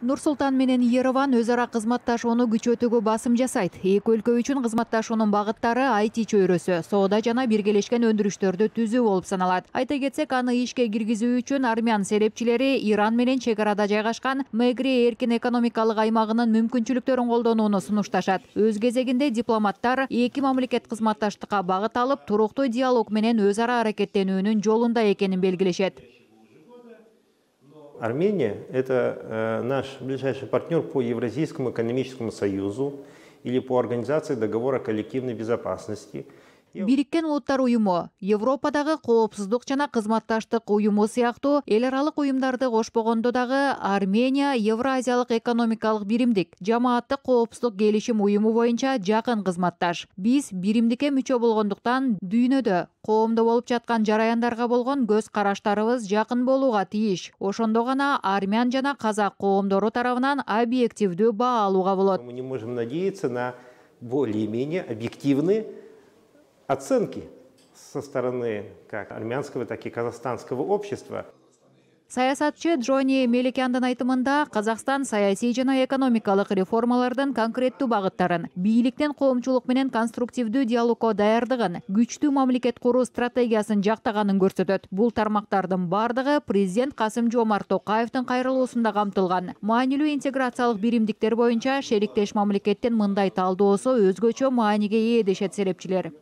Нурсултан менен ереван өз ара кызматташууну күчөтүүгө басым жасайт эки өлкө үчүн кызматташуунун бағыттары айти чөйрөсү соода жана биргелешкен өндүрүштөрдү түзүү болуп саналат айта кетсек аны ишке киргизүү үчүн армян серепчилери иран менен чек арада жайгашкан мэгри эркин экономикалык аймагынын мүмкүнчүлүктөрүн колдонууну сунушташат өз кезегинде дипломаттар эки мамлекет кызматташтыкка багыт алып туруктуу диалог менен өзара ара аракеттенүүнүн жолунда экенин белгилешет Армения – это э, наш ближайший партнер по Евразийскому экономическому союзу или по организации договора коллективной безопасности – бириккен улуттар уюму европадагы коопсуздук жана кызматташтык уюму сыяктуу эл аралык уюмдарды кошпогондо дагы армения евразиялык экономикалык биримдик жамааттык коопсуздук келишим уюму боюнча жакын кызматташ биз биримдикке мүчө болгондуктан дүйнөдө коомдо болуп жаткан жараяндарга болгон көз караштарыбыз жакын болууга тийиш ошондо гана армян жана казак коомдору тарабынан объективдүү баа алууга болот мы не можем надеяться на более менее объективный оценки со стороны как армянского так и казахстанского общества саясатчы джони меликяндын айтымында казакстан саясий жана экономикалык реформалардын конкреттүү багыттарын бийликтен коомчулук менен конструктивдүү диалогко даярдыгын күчтүү мамлекет куруу стратегиясын жактаганын көрсөтөт бул тармактардын баардыгы президент касым жомарт токаевдин кайрылуусунда камтылган маанилүү интеграциялык биримдиктер боюнча шериктеш мамлекеттин мындай талдоосу өзгөчө мааниге ээ дешет серепчилер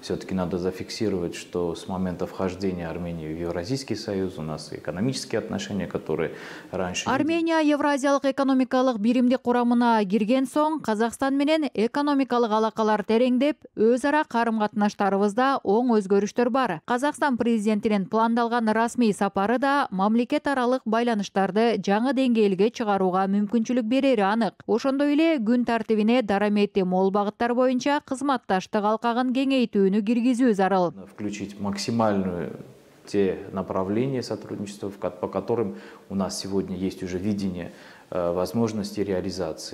Все-таки надо зафиксировать, что с момента вхождения Армении в Евразийский союз у нас экономические отношения, которые раньше... Армения Евразиялық экономикалық беремде құрамына кирген соң, Қазақстан менен экономикалық алақалар тереңдеп, өзара қарым-қатынаштарыбызда оң өзгөрүштөр бар. Қазақстан президентинин пландалған расмий сапары да мамлекет аралық байланыштарды жаңы деңгээлге чығаруға мүмкүнчүлүк берери анық Ошондой эле күн тартибине дарамети мол багыттар боюнча кызматташтык алкагын кеңейтүү жөнү киргизүү зарыл включить максимальную те направления сотрудничества, по которым у нас сегодня есть уже видение э, возможности реализации.